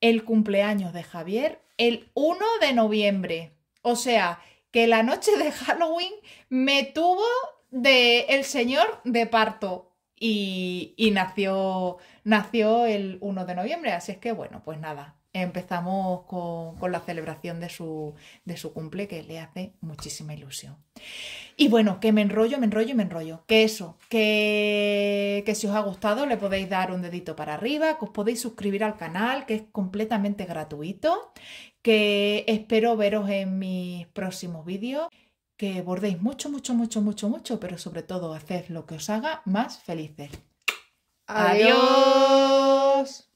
el cumpleaños de Javier el 1 de noviembre. O sea, que la noche de Halloween me tuvo de el señor de parto. Y, y nació, nació el 1 de noviembre. Así es que bueno, pues nada, empezamos con, la celebración de su, de cumple, que le hace muchísima ilusión. Y bueno, que me enrollo, me enrollo, y me enrollo. Que eso, que, que si os ha gustado le podéis dar un dedito para arriba, que os podéis suscribir al canal, que es completamente gratuito, que espero veros en mis próximos vídeos, que bordéis mucho, mucho, mucho, mucho, mucho, pero sobre todo haced lo que os haga más felices. Adiós.